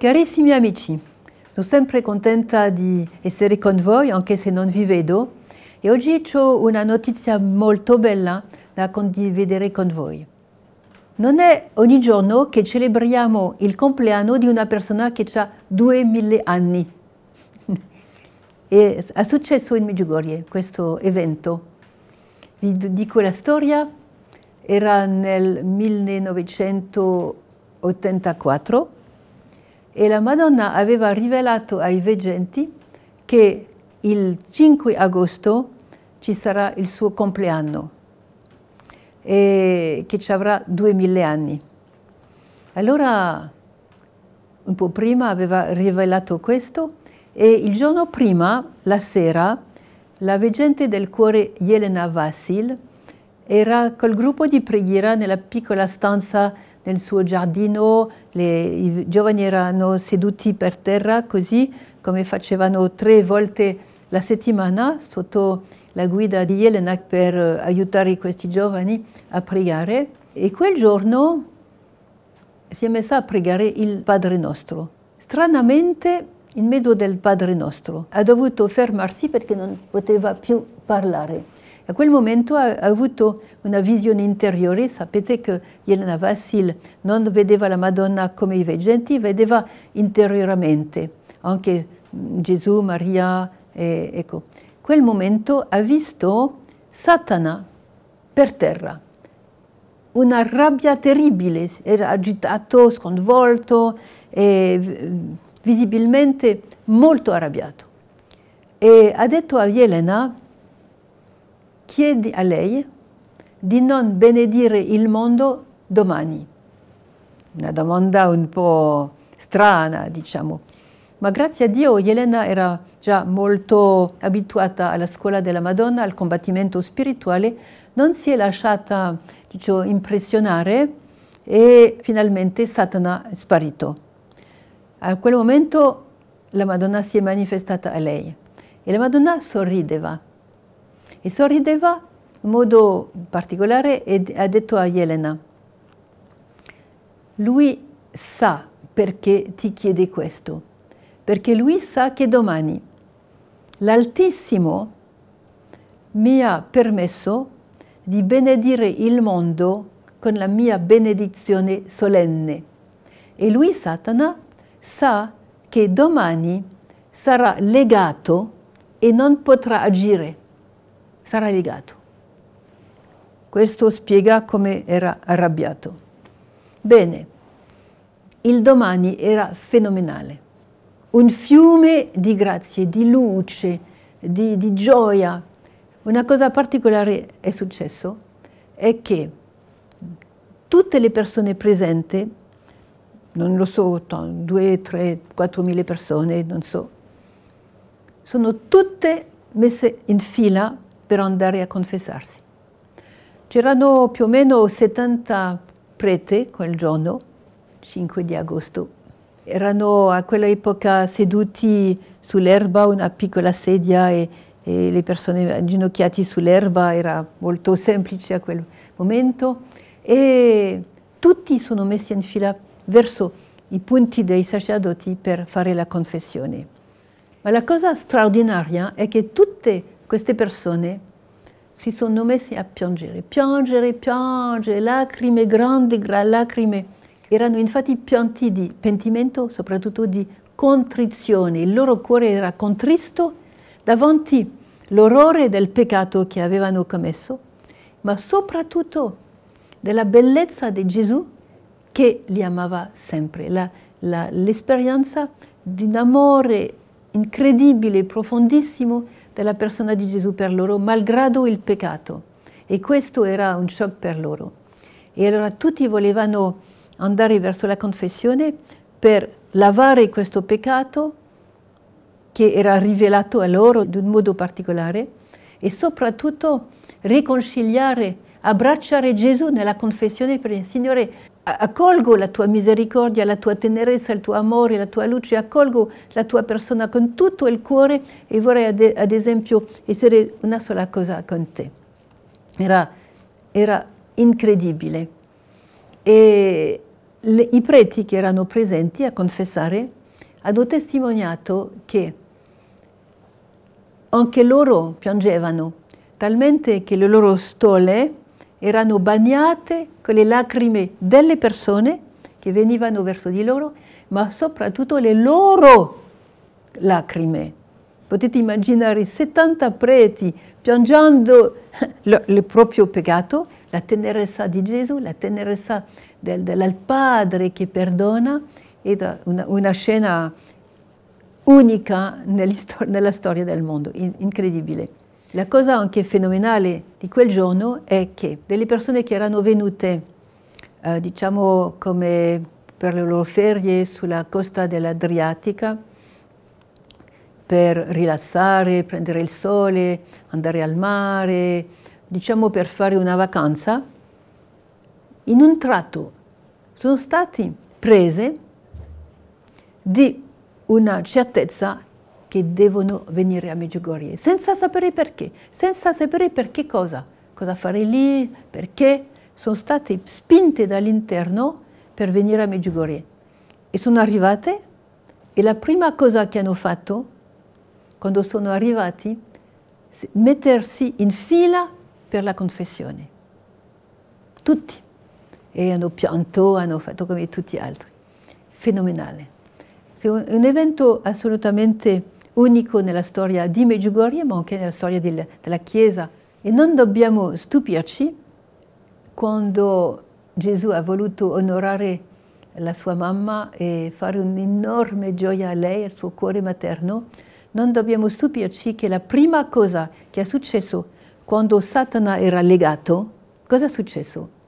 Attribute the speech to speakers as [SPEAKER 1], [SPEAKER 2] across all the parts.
[SPEAKER 1] Carissimi amici, sono sempre contenta di essere con voi, anche se non vi vedo, e oggi ho una notizia molto bella da condividere con voi. Non è ogni giorno che celebriamo il compleanno di una persona che ha 2000 anni. E è successo in Medjugorje questo evento. Vi dico la storia, era nel 1984 e la Madonna aveva rivelato ai veggenti che il 5 agosto ci sarà il suo compleanno e che ci avrà 2000 anni. Allora, un po' prima aveva rivelato questo e il giorno prima, la sera, la veggente del cuore Yelena Vassil era col gruppo di preghiera nella piccola stanza nel suo giardino, le, i giovani erano seduti per terra così come facevano tre volte la settimana sotto la guida di Jelenak per eh, aiutare questi giovani a pregare e quel giorno si è messa a pregare il Padre Nostro. Stranamente, in mezzo del Padre Nostro, ha dovuto fermarsi perché non poteva più parlare. Da quel momento ha avuto una visione interiore, sapete che Elena Vassil non vedeva la Madonna come i veggenti, vedeva interiormente, anche Gesù, Maria, e, ecco. Quel momento ha visto Satana per terra, una rabbia terribile, era agitato, sconvolto e visibilmente molto arrabbiato. E ha detto a Elena, chiedi a lei di non benedire il mondo domani. Una domanda un po' strana, diciamo. Ma grazie a Dio Elena era già molto abituata alla scuola della Madonna, al combattimento spirituale, non si è lasciata diciamo, impressionare e finalmente Satana è sparito. A quel momento la Madonna si è manifestata a lei e la Madonna sorrideva e sorrideva in modo particolare e ha detto a Elena, lui sa perché ti chiede questo, perché lui sa che domani l'Altissimo mi ha permesso di benedire il mondo con la mia benedizione solenne. E lui, Satana, sa che domani sarà legato e non potrà agire sarà legato. Questo spiega come era arrabbiato. Bene, il domani era fenomenale, un fiume di grazie, di luce, di, di gioia. Una cosa particolare è successo, è che tutte le persone presenti, non lo so, 2, 3, 4 mila persone, non so, sono tutte messe in fila per andare a confessarsi. C'erano più o meno 70 prete quel giorno, 5 di agosto. Erano a quell'epoca seduti sull'erba, una piccola sedia e, e le persone inginocchiate sull'erba, era molto semplice a quel momento. E tutti sono messi in fila verso i punti dei sacerdoti per fare la confessione. Ma la cosa straordinaria è che tutte queste persone si sono messe a piangere, piangere, piangere, lacrime, grandi lacrime. Erano infatti pianti di pentimento, soprattutto di contrizione. Il loro cuore era contristo davanti all'orrore del peccato che avevano commesso, ma soprattutto della bellezza di Gesù che li amava sempre. l'esperienza di un amore incredibile, profondissimo, della persona di Gesù per loro, malgrado il peccato. E questo era un shock per loro. E allora tutti volevano andare verso la confessione per lavare questo peccato che era rivelato a loro in un modo particolare e soprattutto riconciliare, abbracciare Gesù nella confessione per dire Signore accolgo la tua misericordia, la tua tenerezza, il tuo amore, la tua luce, accolgo la tua persona con tutto il cuore e vorrei ad, ad esempio essere una sola cosa con te. Era, era incredibile. E le, i preti che erano presenti a confessare hanno testimoniato che anche loro piangevano, talmente che le loro stole erano bagnate con le lacrime delle persone che venivano verso di loro, ma soprattutto le loro lacrime. Potete immaginare 70 preti piangendo il proprio peccato, la tenerezza di Gesù, la tenerezza del, del Padre che perdona, è una, una, scena unica nella storia del mondo, incredibile. La cosa anche fenomenale di quel giorno è che delle persone che erano venute, eh, diciamo come per le loro ferie sulla costa dell'Adriatica, per rilassare, prendere il sole, andare al mare, diciamo per fare una vacanza, in un tratto sono state prese di una certezza che devono venire a Medjugorje, senza sapere perché, senza sapere per che cosa, cosa fare lì, perché sono state spinte dall'interno per venire a Medjugorje. E sono arrivate e la prima cosa che hanno fatto quando sono arrivati è mettersi in fila per la confessione. Tutti. E hanno pianto, hanno fatto come tutti gli altri. Fenomenale. È un evento assolutamente unico nella storia di Medjugorje ma anche nella storia del, della Chiesa. E non dobbiamo stupirci quando Gesù ha voluto onorare la sua mamma e fare un'enorme gioia a lei, al suo cuore materno, non dobbiamo stupirci che la prima cosa che è successo quando Satana era legato, cosa è successo?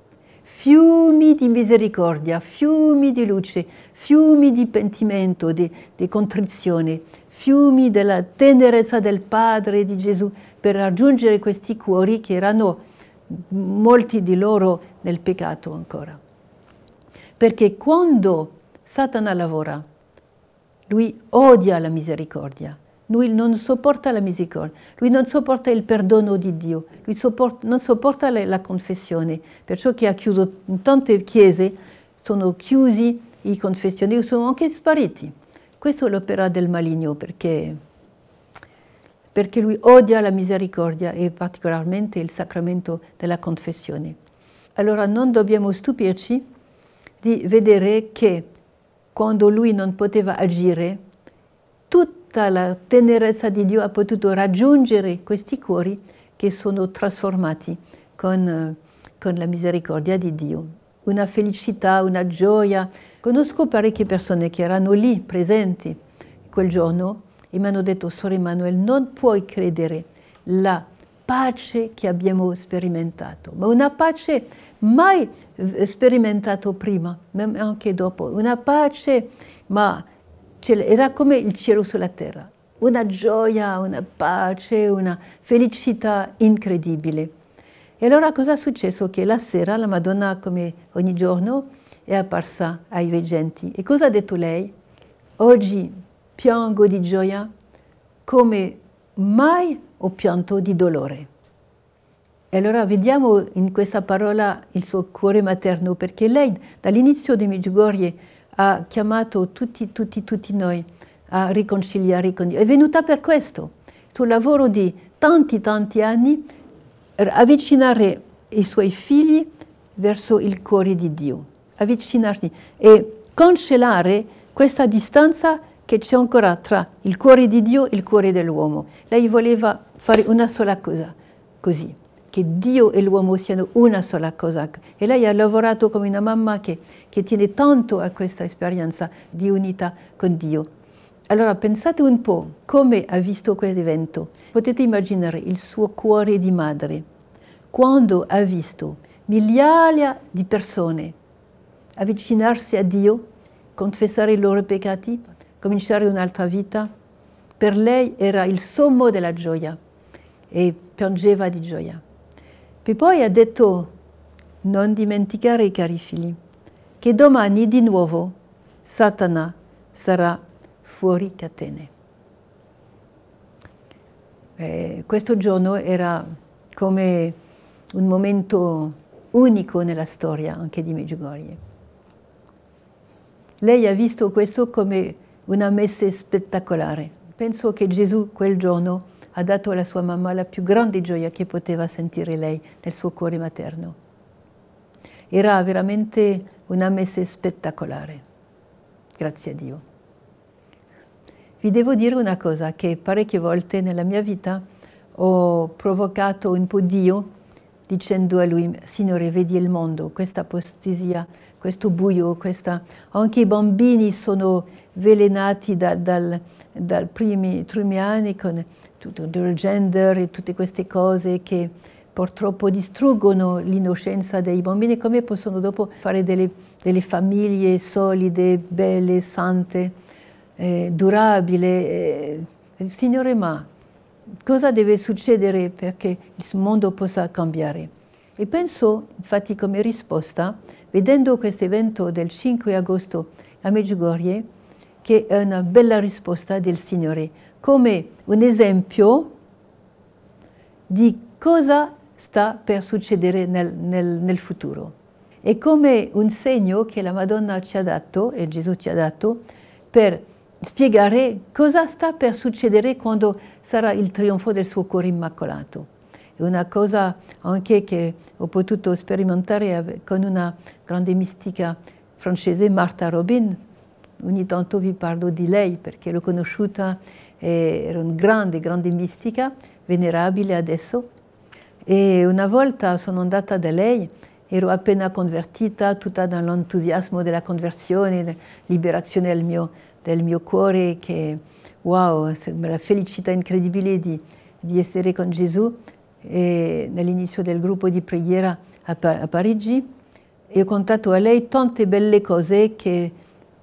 [SPEAKER 1] Fiumi di misericordia, fiumi di luce, fiumi di pentimento, di, di contrizione, fiumi della tenerezza del Padre di Gesù per raggiungere questi cuori che erano molti di loro nel peccato ancora. Perché quando Satana lavora, lui odia la misericordia, lui non sopporta la misericordia, lui non sopporta il perdono di Dio, lui sopporta, non sopporta la confessione, perciò che ha chiuso tante chiese, sono chiusi i confessionari, sono anche spariti questo è l'opera del maligno perché, perché lui odia la misericordia e particolarmente il sacramento della confessione. Allora non dobbiamo stupirci di vedere che quando lui non poteva agire, tutta la tenerezza di Dio ha potuto raggiungere questi cuori che sono trasformati con, con la misericordia di Dio. Una felicità, una gioia, Conosco parecchie persone che erano lì presenti quel giorno e mi hanno detto, Sor Emanuele, non puoi credere la pace che abbiamo sperimentato, ma una pace mai eh, sperimentata prima, ma anche dopo, una pace, ma era come il cielo sulla terra, una gioia, una pace, una felicità incredibile. E allora cosa è successo? Che la sera la Madonna, come ogni giorno, è apparsa ai veggenti. E cosa ha detto lei? Oggi piango di gioia come mai ho pianto di dolore. E allora vediamo in questa parola il suo cuore materno, perché lei dall'inizio di Medjugorje ha chiamato tutti, tutti, tutti noi a riconciliare con Dio. È venuta per questo, sul lavoro di tanti, tanti anni, avvicinare i suoi figli verso il cuore di Dio avvicinarsi e cancellare questa distanza che c'è ancora tra il cuore di Dio e il cuore dell'uomo. Lei voleva fare una sola cosa, così, che Dio e l'uomo siano una sola cosa. E lei ha lavorato come una mamma che, che tiene tanto a questa esperienza di unità con Dio. Allora pensate un po' come ha visto quell'evento. Potete immaginare il suo cuore di madre quando ha visto migliaia di persone avvicinarsi a Dio, confessare i loro peccati, cominciare un'altra vita, per lei era il sommo della gioia e piangeva di gioia. E poi ha detto, non dimenticare i cari figli, che domani di nuovo Satana sarà fuori catene. E eh, questo giorno era come un momento unico nella storia anche di Medjugorje. Lei ha visto questo come una messe spettacolare. Penso che Gesù quel giorno ha dato alla sua mamma la più grande gioia che poteva sentire lei nel suo cuore materno. Era veramente una messe spettacolare. Grazie a Dio. Vi devo dire una cosa, che parecchie volte nella mia vita ho provocato un po' Dio dicendo a lui, Signore, vedi il mondo, questa apostasia, questo buio, questa... anche i bambini sono velenati dai dal, dal primi, primi anni con tutto il gender e tutte queste cose che purtroppo distruggono l'innocenza dei bambini, come possono dopo fare delle, delle famiglie solide, belle, sante, eh, durabili. Eh. Signore, ma cosa deve succedere perché il mondo possa cambiare? E penso, infatti come risposta, vedendo questo evento del 5 agosto a Medjugorje, che è una bella risposta del Signore, come un esempio di cosa sta per succedere nel, nel, nel futuro. E come un segno che la Madonna ci ha dato e Gesù ci ha dato per spiegare cosa sta per succedere quando sarà il trionfo del suo cuore immacolato una cosa anche che ho potuto sperimentare con una grande mistica francese, Marta Robin. Ogni tanto vi parlo di lei perché l'ho conosciuta, eh, era una grande, grande mistica, venerabile adesso. E una volta sono andata da lei ero appena convertita, tutta nell'entusiasmo della conversione, della liberazione del mio, del mio, cuore, che wow, la felicità incredibile di, di essere con Gesù e nell'inizio del gruppo di preghiera a, a Parigi e ho contato a lei tante belle cose che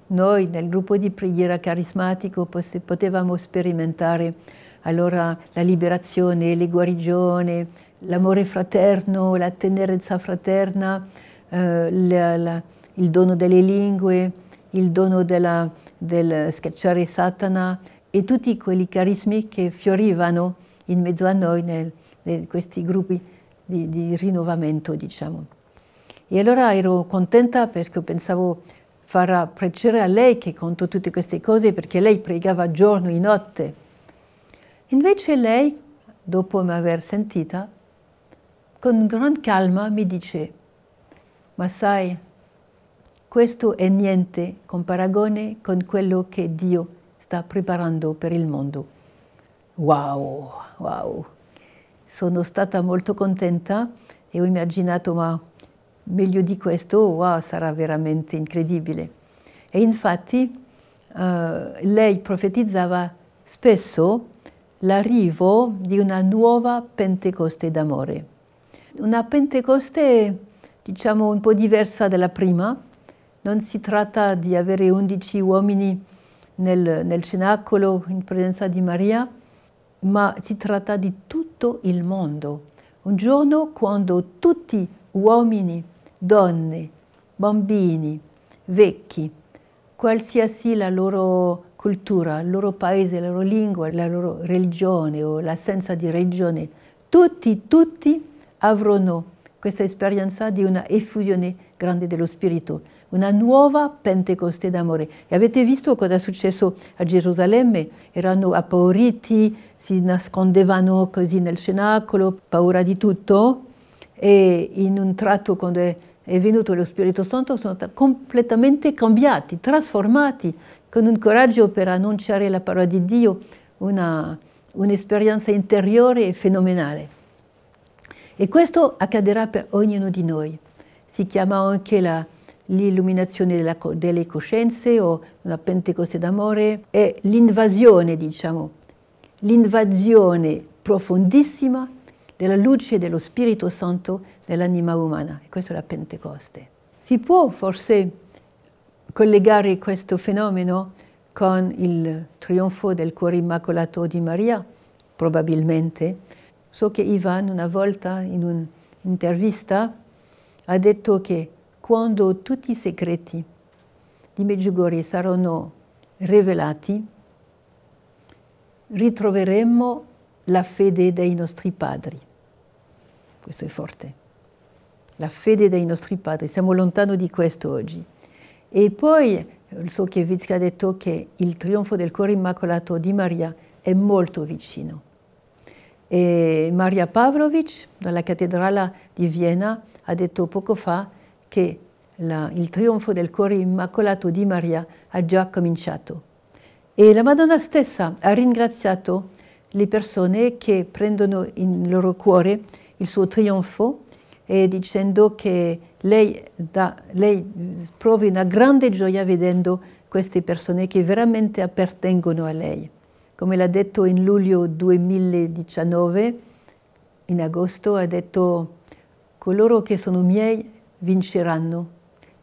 [SPEAKER 1] noi nel gruppo di preghiera carismatico potevamo sperimentare. Allora la liberazione, le guarigioni, l'amore fraterno, la tenerezza fraterna, eh, la, la, il dono delle lingue, il dono della, del scacciare Satana e tutti quei carismi che fiorivano in mezzo a noi nel, di questi gruppi di, di rinnovamento, diciamo. E allora ero contenta perché pensavo farà pregare a lei che conto tutte queste cose perché lei pregava giorno e notte. Invece lei, dopo mi aver sentita, con gran calma mi dice, ma sai, questo è niente con paragone con quello che Dio sta preparando per il mondo. Wow, wow sono stata molto contenta e ho immaginato ma meglio di questo wow, sarà veramente incredibile. E infatti eh, lei profetizzava spesso l'arrivo di una nuova Pentecoste d'amore. Una Pentecoste diciamo un po' diversa dalla prima, non si tratta di avere undici uomini nel, nel cenacolo in presenza di Maria, ma si tratta di tutto il mondo. Un giorno quando tutti, uomini, donne, bambini, vecchi, qualsiasi la loro cultura, il loro paese, la loro lingua, la loro religione o l'assenza di religione, tutti, tutti avranno questa esperienza di una effusione grande dello spirito una nuova Pentecoste d'amore. E avete visto cosa è successo a Gerusalemme? Erano appauriti, si nascondevano così nel cenacolo, paura di tutto. E in un tratto, quando è, venuto lo Spirito Santo, sono stati completamente cambiati, trasformati, con un coraggio per annunciare la parola di Dio, un'esperienza interiore fenomenale. E questo accadrà per ognuno di noi. Si chiama anche la, l'illuminazione delle coscienze o la Pentecoste d'amore è l'invasione, diciamo, l'invasione profondissima della luce dello Spirito Santo nell'anima umana. E questa è la Pentecoste. Si può forse collegare questo fenomeno con il trionfo del cuore immacolato di Maria? Probabilmente. So che Ivan una volta in un'intervista ha detto che quando tutti i segreti di Medjugorje saranno rivelati, ritroveremo la fede dei nostri padri. Questo è forte. La fede dei nostri padri, siamo lontano di questo oggi. E poi Sokiewicz ha detto che il trionfo del cuore immacolato di Maria è molto vicino. E Maria Pavlovic, dalla cattedrale di Vienna, ha detto poco fa che la, il trionfo del cuore immacolato di Maria ha già cominciato. E la Madonna stessa ha ringraziato le persone che prendono in loro cuore il suo trionfo e eh, dicendo che lei, da, lei eh, provi una grande gioia vedendo queste persone che veramente appartengono a lei. Come l'ha detto in luglio 2019, in agosto ha detto coloro che sono miei vinceranno,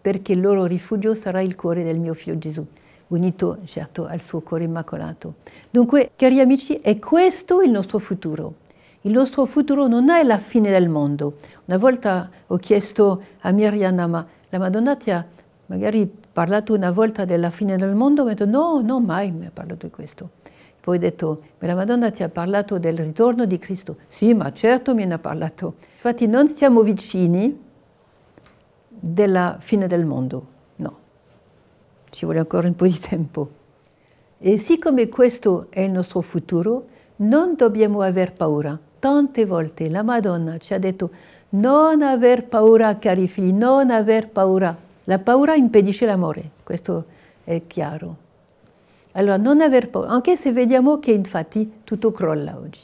[SPEAKER 1] perché il loro rifugio sarà il cuore del mio figlio Gesù, unito certo al suo cuore immacolato. Dunque, cari amici, è questo il nostro futuro. Il nostro futuro non è la fine del mondo. Una volta ho chiesto a Miriam, ma la Madonna ti ha magari parlato una volta della fine del mondo, mi ha detto no, no, mai mi ha parlato di questo. Poi ho detto, ma la Madonna ti ha parlato del ritorno di Cristo? Sì, ma certo mi ne ha parlato. Infatti non siamo vicini, della fine del mondo, no, ci vuole ancora un po' di tempo. E siccome questo è il nostro futuro, non dobbiamo aver paura. Tante volte la Madonna ci ha detto non aver paura, cari figli, non aver paura. La paura impedisce l'amore, questo è chiaro. Allora, non aver paura, anche se vediamo che infatti tutto crolla oggi.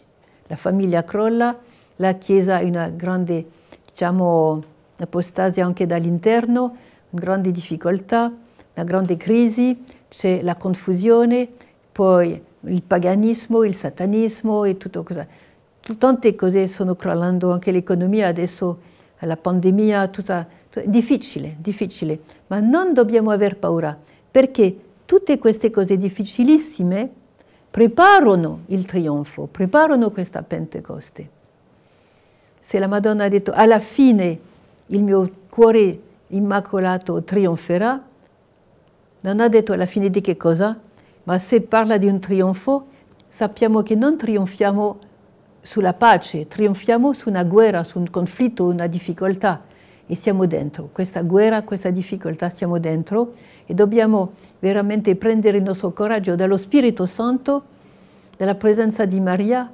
[SPEAKER 1] La famiglia crolla, la Chiesa è una grande, diciamo, l'apostasia anche dall'interno, una grande difficoltà, una grande crisi, c'è la confusione, poi il paganismo, il satanismo e tutto cosa. Tante cose stanno crollando, anche l'economia adesso, la pandemia, tutta, difficile, difficile, ma non dobbiamo aver paura, perché tutte queste cose difficilissime preparano il trionfo, preparano questa Pentecoste. Se la Madonna ha detto alla fine il mio cuore immacolato trionferà, non ha detto alla fine di che cosa, ma se parla di un trionfo, sappiamo che non trionfiamo sulla pace, trionfiamo su una guerra, su un conflitto, una difficoltà e siamo dentro. Questa guerra, questa difficoltà siamo dentro e dobbiamo veramente prendere il nostro coraggio dallo Spirito Santo, dalla presenza di Maria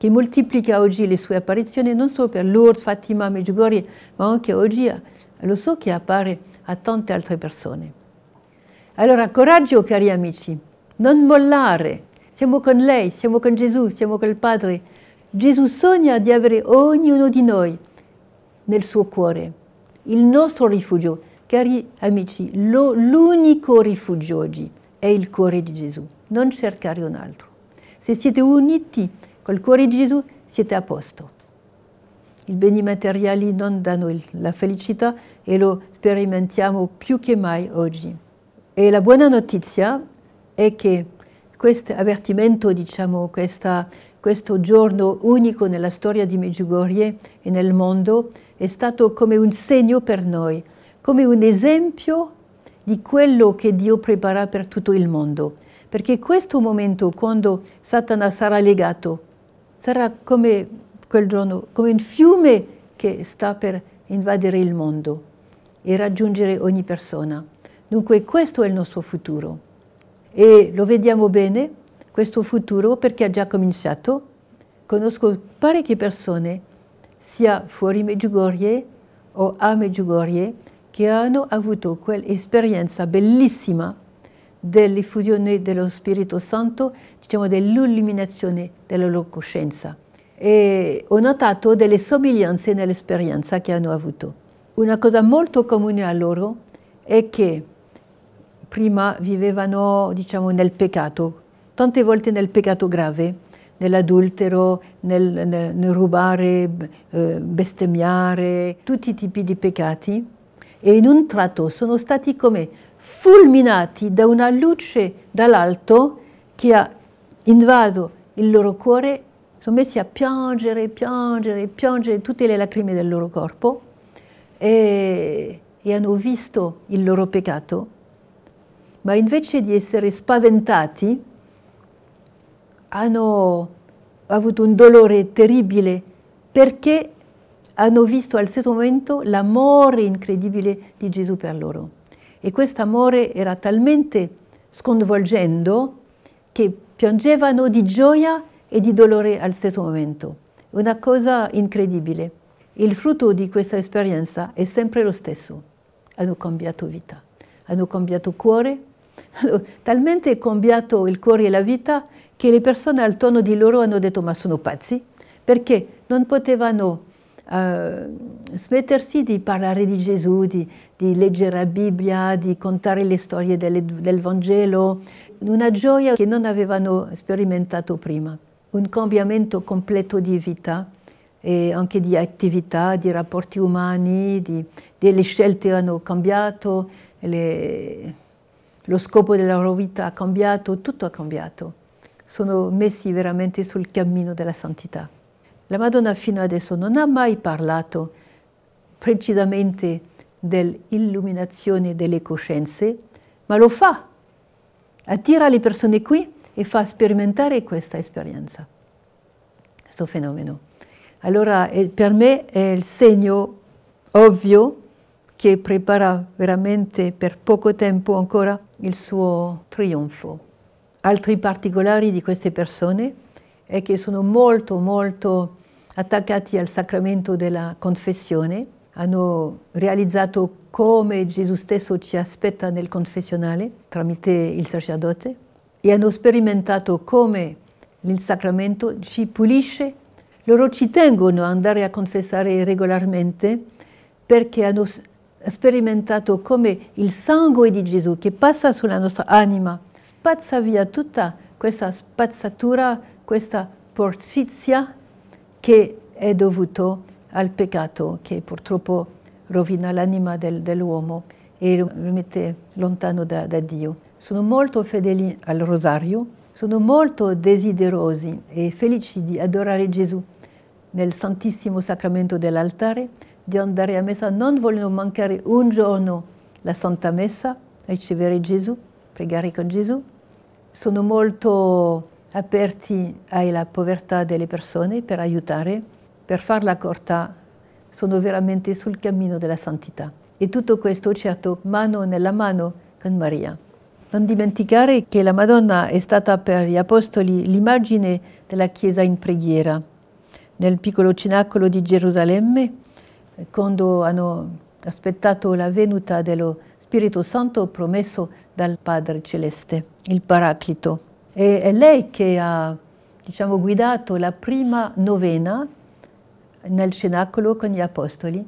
[SPEAKER 1] che moltiplica oggi le sue apparizioni non solo per Lourdes, Fatima, Medjugorje, ma anche oggi eh, lo so che appare a tante altre persone. Allora, coraggio cari amici, non mollare, siamo con lei, siamo con Gesù, siamo col Padre. Gesù sogna di avere ognuno di noi nel suo cuore, il nostro rifugio. Cari amici, l'unico rifugio oggi è il cuore di Gesù, non cercare un altro. Se siete uniti Col cuore di Gesù siete a posto. I beni materiali non danno la felicità e lo sperimentiamo più che mai oggi. E la buona notizia è che questo avvertimento, diciamo, questa, questo giorno unico nella storia di Medjugorje e nel mondo è stato come un segno per noi, come un esempio di quello che Dio prepara per tutto il mondo. Perché questo momento, quando Satana sarà legato sarà come quel giorno, come un fiume che sta per invadere il mondo e raggiungere ogni persona. Dunque questo è il nostro futuro e lo vediamo bene, questo futuro, perché ha già cominciato. Conosco parecchie persone, sia fuori Meggiugorie o a Meggiugorie, che hanno avuto quell'esperienza bellissima dell'effusione dello Spirito Santo, diciamo dell'illuminazione della loro coscienza. E ho notato delle somiglianze nell'esperienza che hanno avuto. Una cosa molto comune a loro è che prima vivevano diciamo, nel peccato, tante volte nel peccato grave, nell'adultero, nel, nel, nel, rubare, eh, bestemmiare, tutti i tipi di peccati. E in un tratto sono stati come fulminati da una luce dall'alto che ha invaso il loro cuore, sono messi a piangere, piangere, piangere tutte le lacrime del loro corpo e, e hanno visto il loro peccato. Ma invece di essere spaventati, hanno avuto un dolore terribile perché hanno visto al stesso momento l'amore incredibile di Gesù per loro e questo amore era talmente sconvolgendo che piangevano di gioia e di dolore al stesso momento. Una cosa incredibile. Il frutto di questa esperienza è sempre lo stesso. Hanno cambiato vita, hanno cambiato cuore, hanno talmente cambiato il cuore e la vita che le persone al tono di loro hanno detto ma sono pazzi perché non potevano uh, smettersi di parlare di Gesù, di, di, leggere la Bibbia, di contare le storie delle, del Vangelo, una gioia che non avevano sperimentato prima, un cambiamento completo di vita e anche di attività, di rapporti umani, di, delle scelte hanno cambiato, le, lo scopo della loro vita ha cambiato, tutto ha cambiato. Sono messi veramente sul cammino della santità. La Madonna fino adesso non ha mai parlato precisamente dell'illuminazione delle coscienze, ma lo fa, attira le persone qui e fa sperimentare questa esperienza, questo fenomeno. Allora eh, per me è il segno ovvio che prepara veramente per poco tempo ancora il suo trionfo. Altri particolari di queste persone è che sono molto molto attaccati al sacramento della confessione, hanno realizzato come Gesù stesso ci aspetta nel confessionale tramite il sacerdote e hanno sperimentato come il sacramento ci pulisce. Loro ci tengono ad andare a confessare regolarmente perché hanno sperimentato come il sangue di Gesù che passa sulla nostra anima spazza via tutta questa spazzatura, questa porzizia che è dovuto al peccato che purtroppo rovina l'anima del, dell'uomo e lo mette lontano da, da Dio. Sono molto fedeli al rosario, sono molto desiderosi e felici di adorare Gesù nel Santissimo Sacramento dell'altare, di andare a messa, non vogliono mancare un giorno la Santa Messa, ricevere Gesù, pregare con Gesù. Sono molto aperti alla povertà delle persone per aiutare, per farla corta, sono veramente sul cammino della santità. E tutto questo certo mano nella mano con Maria. Non dimenticare che la Madonna è stata per gli Apostoli l'immagine della Chiesa in preghiera. Nel piccolo cenacolo di Gerusalemme, quando hanno aspettato la venuta dello Spirito Santo promesso dal Padre Celeste, il Paraclito. E è lei che ha diciamo, guidato la prima novena nel cenacolo con gli apostoli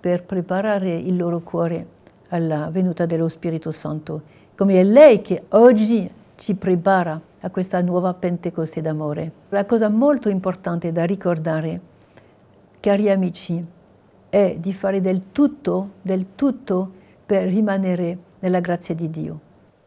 [SPEAKER 1] per preparare il loro cuore alla venuta dello Spirito Santo. Come è lei che oggi ci prepara a questa nuova Pentecoste d'amore. La cosa molto importante da ricordare, cari amici, è di fare del tutto, del tutto per rimanere nella grazia di Dio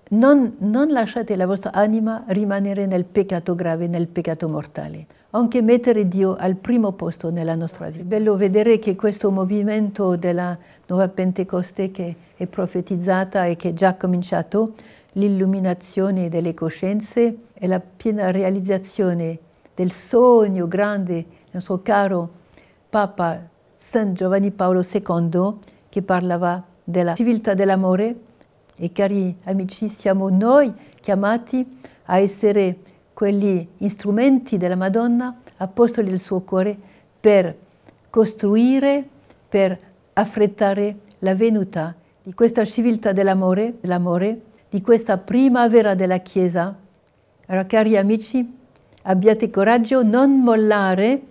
[SPEAKER 1] non, non lasciate la vostra anima rimanere nel peccato grave, nel peccato mortale. Anche mettere Dio al primo posto nella nostra vita. È bello vedere che questo movimento della nuova Pentecoste che è profetizzata e che è già cominciato, l'illuminazione delle coscienze e la piena realizzazione del sogno grande del nostro caro Papa San Giovanni Paolo II che parlava della civiltà dell'amore e cari amici, siamo noi chiamati a essere quegli strumenti della Madonna, apostoli del suo cuore, per costruire, per affrettare la venuta di questa civiltà dell'amore, dell di questa primavera della Chiesa. Allora, cari amici, abbiate coraggio, non mollare,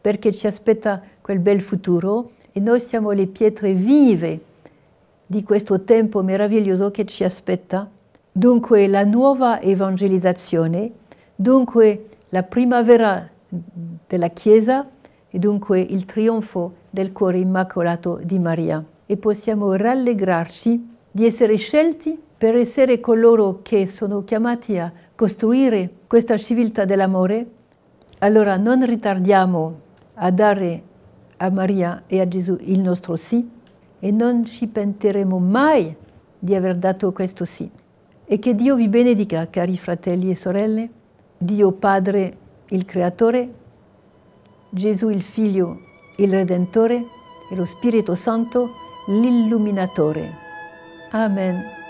[SPEAKER 1] perché ci aspetta quel bel futuro e noi siamo le pietre vive di questo tempo meraviglioso che ci aspetta. Dunque la nuova evangelizzazione, dunque la primavera della Chiesa e dunque il trionfo del cuore immacolato di Maria. E possiamo rallegrarci di essere scelti per essere coloro che sono chiamati a costruire questa civiltà dell'amore. Allora non ritardiamo a dare a Maria e a Gesù il nostro sì, e non ci penteremo mai di aver dato questo sì. E che Dio vi benedica, cari fratelli e sorelle, Dio Padre il Creatore, Gesù il Figlio il Redentore e lo Spirito Santo l'Illuminatore. Amen.